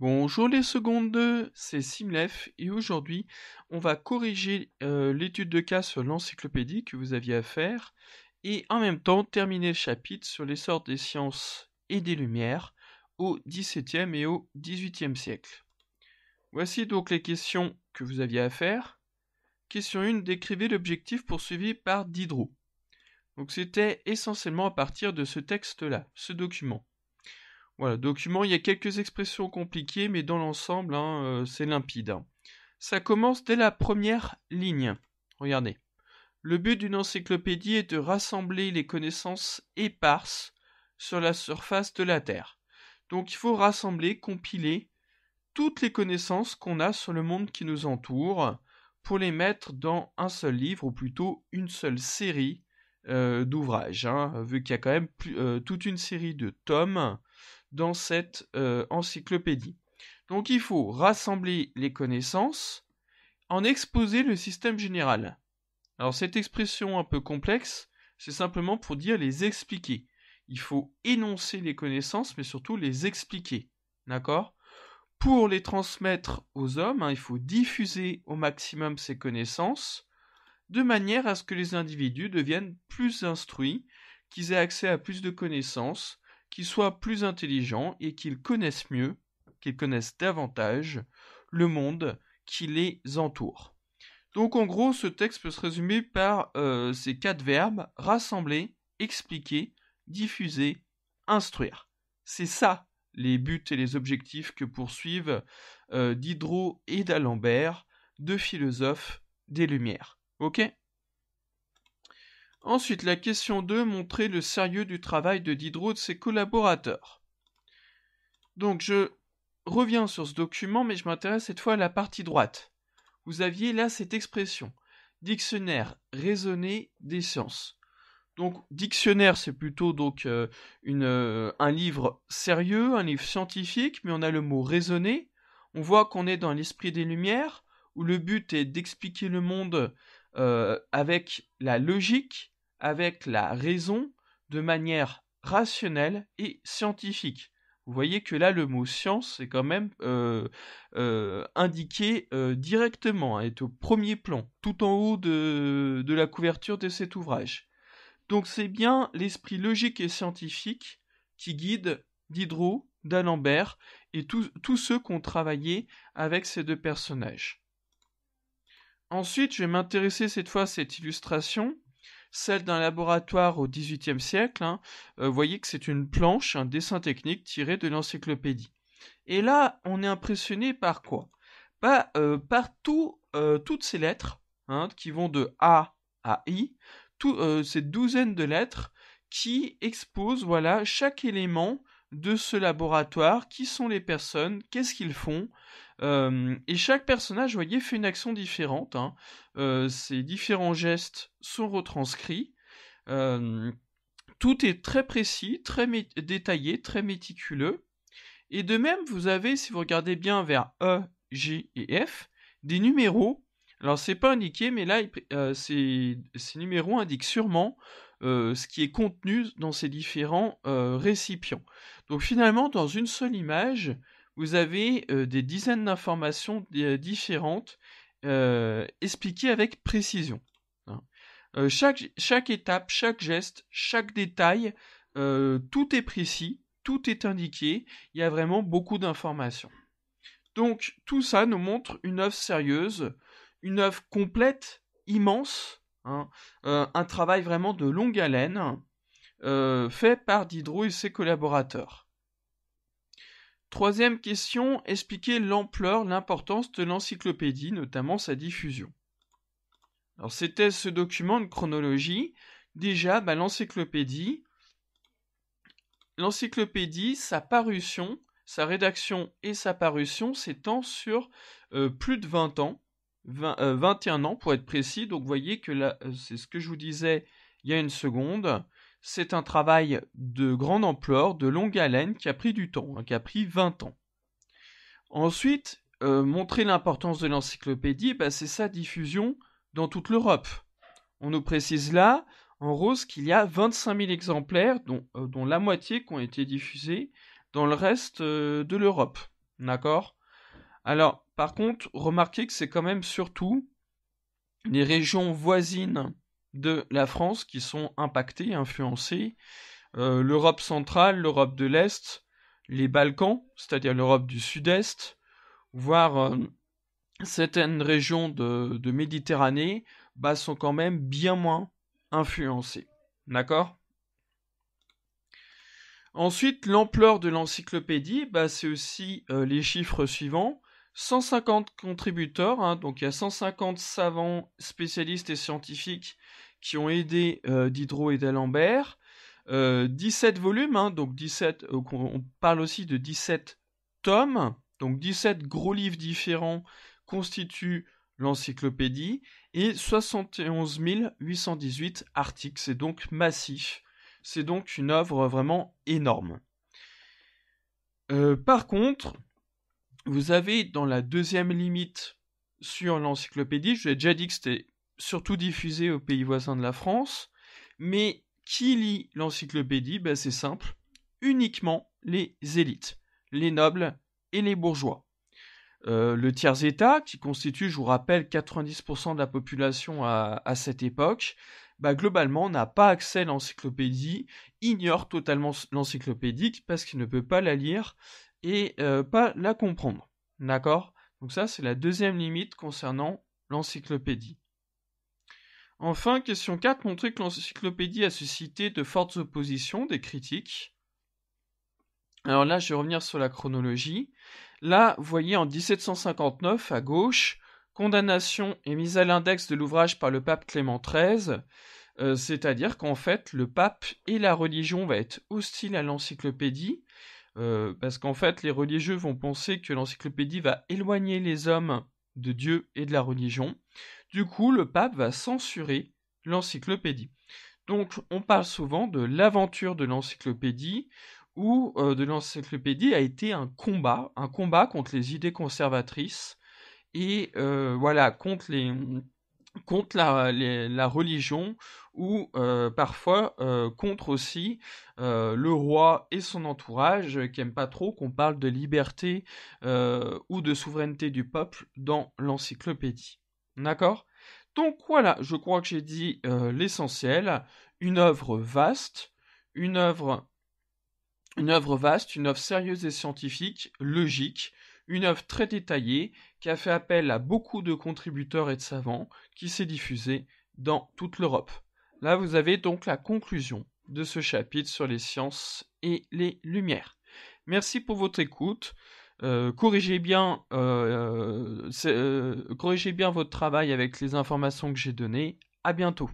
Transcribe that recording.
Bonjour les secondes c'est Simlef et aujourd'hui on va corriger euh, l'étude de cas sur l'encyclopédie que vous aviez à faire et en même temps terminer le chapitre sur l'essor des sciences et des lumières au XVIIe et au XVIIIe siècle. Voici donc les questions que vous aviez à faire. Question 1, décrivez l'objectif poursuivi par Diderot. Donc c'était essentiellement à partir de ce texte-là, ce document. Voilà, document, il y a quelques expressions compliquées, mais dans l'ensemble, hein, euh, c'est limpide. Ça commence dès la première ligne. Regardez. Le but d'une encyclopédie est de rassembler les connaissances éparses sur la surface de la Terre. Donc il faut rassembler, compiler toutes les connaissances qu'on a sur le monde qui nous entoure pour les mettre dans un seul livre, ou plutôt une seule série euh, d'ouvrages, hein, vu qu'il y a quand même euh, toute une série de tomes dans cette euh, encyclopédie. Donc il faut rassembler les connaissances, en exposer le système général. Alors cette expression un peu complexe, c'est simplement pour dire les expliquer. Il faut énoncer les connaissances, mais surtout les expliquer. D'accord Pour les transmettre aux hommes, hein, il faut diffuser au maximum ces connaissances, de manière à ce que les individus deviennent plus instruits, qu'ils aient accès à plus de connaissances, qu'ils soient plus intelligents et qu'ils connaissent mieux, qu'ils connaissent davantage le monde qui les entoure. Donc en gros, ce texte peut se résumer par euh, ces quatre verbes, rassembler, expliquer, diffuser, instruire. C'est ça les buts et les objectifs que poursuivent euh, Diderot et d'Alembert, deux philosophes des Lumières. Ok Ensuite, la question 2 montrer le sérieux du travail de Diderot et de ses collaborateurs. Donc je reviens sur ce document, mais je m'intéresse cette fois à la partie droite. Vous aviez là cette expression dictionnaire raisonné des sciences. Donc dictionnaire, c'est plutôt donc euh, euh, un livre sérieux, un livre scientifique, mais on a le mot raisonné. On voit qu'on est dans l'esprit des Lumières, où le but est d'expliquer le monde euh, avec la logique, avec la raison, de manière rationnelle et scientifique. Vous voyez que là, le mot science est quand même euh, euh, indiqué directement, hein, est au premier plan, tout en haut de, de la couverture de cet ouvrage. Donc c'est bien l'esprit logique et scientifique qui guide Diderot, d'Alembert et tous ceux qui ont travaillé avec ces deux personnages. Ensuite, je vais m'intéresser cette fois à cette illustration, celle d'un laboratoire au XVIIIe siècle. Hein. Euh, vous voyez que c'est une planche, un dessin technique tiré de l'encyclopédie. Et là, on est impressionné par quoi Par euh, euh, toutes ces lettres, hein, qui vont de A à I, toutes ces douzaines de lettres qui exposent voilà, chaque élément de ce laboratoire, qui sont les personnes, qu'est-ce qu'ils font, euh, et chaque personnage, vous voyez, fait une action différente. ces hein. euh, différents gestes sont retranscrits. Euh, tout est très précis, très détaillé, très méticuleux. Et de même, vous avez, si vous regardez bien vers E, G et F, des numéros. Alors, c'est pas indiqué, mais là, ces, numéros indiquent sûrement ce qui est contenu dans ces différents récipients. Donc finalement, dans une seule image, vous avez euh, des dizaines d'informations euh, différentes euh, expliquées avec précision. Hein. chaque, étape, chaque geste, chaque détail, tout est précis, tout est indiqué, il y a vraiment beaucoup d'informations. Donc tout ça nous montre une œuvre sérieuse, une œuvre complète, immense, hein, un travail vraiment de longue haleine, fait par Diderot et ses collaborateurs. Troisième question, expliquer l'ampleur, l'importance de l'encyclopédie, notamment sa diffusion. Alors c'était ce document de chronologie. Déjà, bah, l'encyclopédie, l'encyclopédie, sa parution, sa rédaction et sa parution s'étend sur euh, plus de 20 ans, 21 euh, ans pour être précis. Donc vous voyez que là, euh, c'est ce que je vous disais il y a une seconde. C'est un travail de grande ampleur, de longue haleine, qui a pris du temps, hein, qui a pris 20 ans. Ensuite, euh, montrer l'importance de l'encyclopédie, bah, c'est sa diffusion dans toute l'Europe. On nous précise là, en rose, qu'il y a 25 000 exemplaires, euh, dont, la moitié qui ont été diffusés dans le reste euh, de l'Europe. D'accord Alors, par contre, remarquez que c'est quand même surtout les régions voisines de la France qui sont impactés, influencés. Euh, L'Europe centrale, l'Europe de l'Est, les Balkans, c'est-à-dire l'Europe du Sud-Est, voire euh, certaines régions de, Méditerranée, bah, sont quand même bien moins influencées. D'accord Ensuite, l'ampleur de l'encyclopédie, bah, c'est aussi euh, les chiffres suivants. 150 contributeurs, hein, donc il y a 150 savants, spécialistes et scientifiques qui ont aidé euh, Diderot et d'Alembert. 17 euh, volumes, hein, donc 17, euh, on parle aussi de 17 tomes, donc 17 gros livres différents constituent l'encyclopédie et 71 818 articles. C'est donc massif, c'est donc une œuvre vraiment énorme. par contre, vous avez dans la deuxième limite sur l'encyclopédie, je l'ai déjà dit que c'était surtout diffusé aux pays voisins de la France, mais qui lit l'encyclopédie ben C'est simple, uniquement les élites, les nobles et les bourgeois. Euh, le tiers-état, qui constitue, je vous rappelle, 90% de la population à, cette époque, ben, globalement n'a pas accès à l'encyclopédie, ignore totalement l'encyclopédie parce qu'il ne peut pas la lire et euh, pas la comprendre. D'accord Donc ça, c'est la deuxième limite concernant l'encyclopédie. Enfin, question 4, montrer que l'encyclopédie a suscité de fortes oppositions, des critiques. Alors là, je vais revenir sur la chronologie. Là, vous voyez en 1759, à gauche, condamnation et mise à l'index de l'ouvrage par le pape Clément XIII, euh, c'est-à-dire qu'en fait, le pape et la religion vont être hostiles à l'encyclopédie, euh, parce qu'en fait, les religieux vont penser que l'encyclopédie va éloigner les hommes de Dieu et de la religion. Du coup, le pape va censurer l'encyclopédie. Donc, on parle souvent de l'aventure de l'encyclopédie, où euh, de l'encyclopédie a été un combat, un combat contre les idées conservatrices et euh, voilà contre les contre la, religion ou euh, parfois euh, contre aussi euh, le roi et son entourage qui n'aiment pas trop qu'on parle de liberté ou de souveraineté du peuple dans l'encyclopédie. D'accord Donc voilà, je crois que j'ai dit l'essentiel. Une œuvre vaste, une œuvre une œuvre vaste, une œuvre sérieuse et scientifique, logique, une œuvre très détaillée qui a fait appel à beaucoup de contributeurs et de savants, qui s'est diffusée dans toute l'Europe. Là, vous avez donc la conclusion de ce chapitre sur les sciences et les lumières. Merci pour votre écoute. Euh, corrigez, bien, euh, euh, corrigez bien votre travail avec les informations que j'ai données. À bientôt.